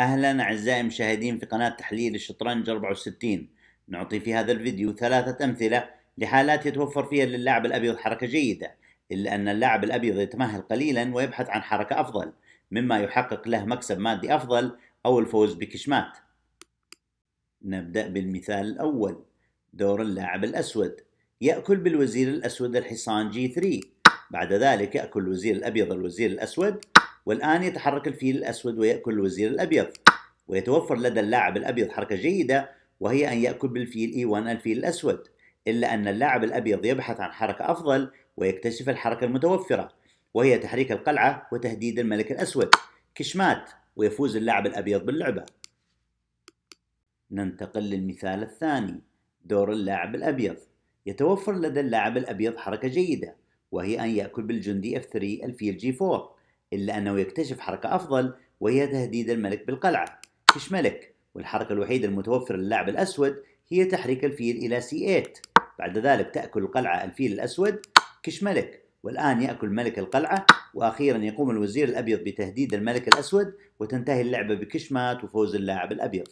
أهلا أعزائي المشاهدين في قناة تحليل الشطرنج 64 نعطي في هذا الفيديو ثلاثة أمثلة لحالات يتوفر فيها للاعب الأبيض حركة جيدة إلا أن اللاعب الأبيض يتمهل قليلا ويبحث عن حركة أفضل مما يحقق له مكسب مادي أفضل أو الفوز بكشمات نبدأ بالمثال الأول دور اللاعب الأسود يأكل بالوزير الأسود الحصان جي 3 بعد ذلك يأكل الوزير الأبيض الوزير الأسود والآن يتحرك الفيل الأسود ويأكل الوزير الأبيض ويتوفر لدى اللاعب الأبيض حركة جيدة وهي أن يأكل بالفيل E1 الفيل الأسود إلا أن اللاعب الأبيض يبحث عن حركة أفضل ويكتشف الحركة المتوفرة وهي تحريك القلعة وتهديد الملك الأسود كشمات ويفوز اللاعب الأبيض باللعبة ننتقل للمثال الثاني دور اللاعب الأبيض يتوفر لدى اللاعب الأبيض حركة جيدة وهي أن يأكل بالجندي F3 الفيل G4 إلا أنه يكتشف حركة أفضل وهي تهديد الملك بالقلعة فيش ملك والحركة الوحيدة المتوفرة للاعب الأسود هي تحريك الفيل إلى C8 بعد ذلك تأكل القلعة الفيل الأسود كش ملك والآن يأكل ملك القلعة وأخيرا يقوم الوزير الأبيض بتهديد الملك الأسود وتنتهي اللعبة بكشمات وفوز اللاعب الأبيض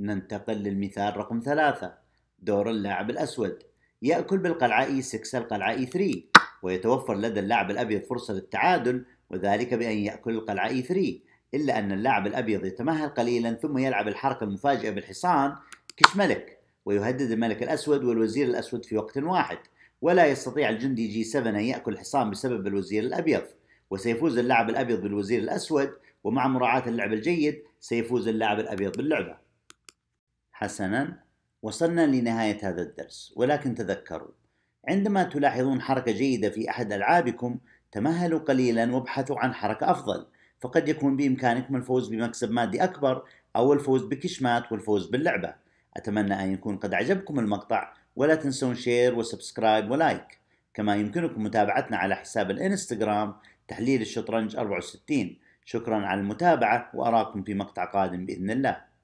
ننتقل للمثال رقم ثلاثة دور اللاعب الأسود يأكل بالقلعة E6 القلعة E3 ويتوفر لدى اللاعب الأبيض فرصة للتعادل وذلك بأن يأكل القلعة E3 إلا أن اللاعب الأبيض يتمهل قليلا ثم يلعب الحركة المفاجئة بالحصان كشملك ويهدد الملك الأسود والوزير الأسود في وقت واحد ولا يستطيع الجندي جي 7 أن يأكل الحصان بسبب الوزير الأبيض وسيفوز اللاعب الأبيض بالوزير الأسود ومع مراعاة اللعب الجيد سيفوز اللاعب الأبيض باللعبة حسنا وصلنا لنهاية هذا الدرس ولكن تذكروا عندما تلاحظون حركة جيدة في أحد ألعابكم تمهلوا قليلا وابحثوا عن حركة أفضل فقد يكون بإمكانكم الفوز بمكسب مادي أكبر أو الفوز بكشمات والفوز باللعبة أتمنى أن يكون قد عجبكم المقطع ولا تنسون شير وسبسكرايب ولايك كما يمكنكم متابعتنا على حساب الإنستغرام تحليل الشطرنج 64 شكرا على المتابعة وأراكم في مقطع قادم بإذن الله